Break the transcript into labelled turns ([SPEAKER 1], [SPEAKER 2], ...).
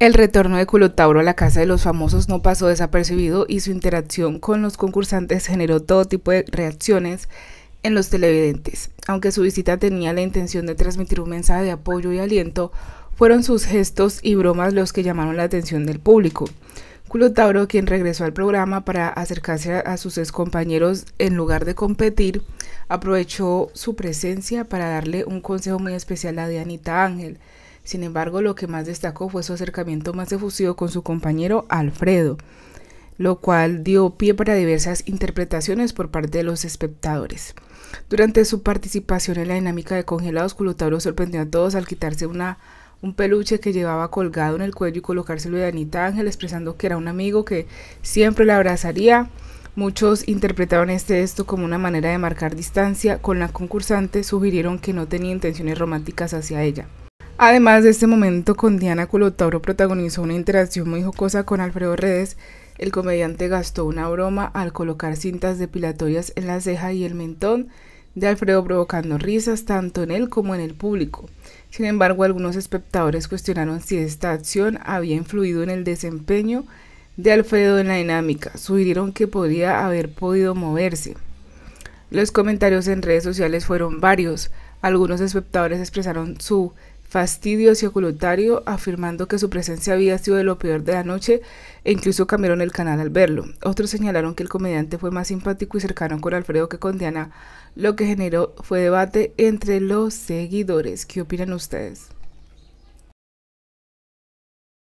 [SPEAKER 1] El retorno de Tauro a la casa de los famosos no pasó desapercibido y su interacción con los concursantes generó todo tipo de reacciones en los televidentes. Aunque su visita tenía la intención de transmitir un mensaje de apoyo y aliento, fueron sus gestos y bromas los que llamaron la atención del público. Tauro, quien regresó al programa para acercarse a sus excompañeros en lugar de competir, aprovechó su presencia para darle un consejo muy especial a Dianita Ángel sin embargo, lo que más destacó fue su acercamiento más efusivo con su compañero Alfredo, lo cual dio pie para diversas interpretaciones por parte de los espectadores. Durante su participación en la dinámica de congelados, Culotauro sorprendió a todos al quitarse una, un peluche que llevaba colgado en el cuello y colocárselo de Anita Ángel, expresando que era un amigo que siempre la abrazaría. Muchos interpretaron este esto como una manera de marcar distancia con la concursante, sugirieron que no tenía intenciones románticas hacia ella. Además de este momento con Diana Colotauro protagonizó una interacción muy jocosa con Alfredo Redes. El comediante gastó una broma al colocar cintas depilatorias en la ceja y el mentón de Alfredo provocando risas tanto en él como en el público. Sin embargo, algunos espectadores cuestionaron si esta acción había influido en el desempeño de Alfredo en la dinámica, sugirieron que podría haber podido moverse. Los comentarios en redes sociales fueron varios, algunos espectadores expresaron su fastidio ocultario, afirmando que su presencia había sido de lo peor de la noche e incluso cambiaron el canal al verlo. Otros señalaron que el comediante fue más simpático y cercano con Alfredo que con Diana, lo que generó fue debate entre los seguidores. ¿Qué opinan ustedes?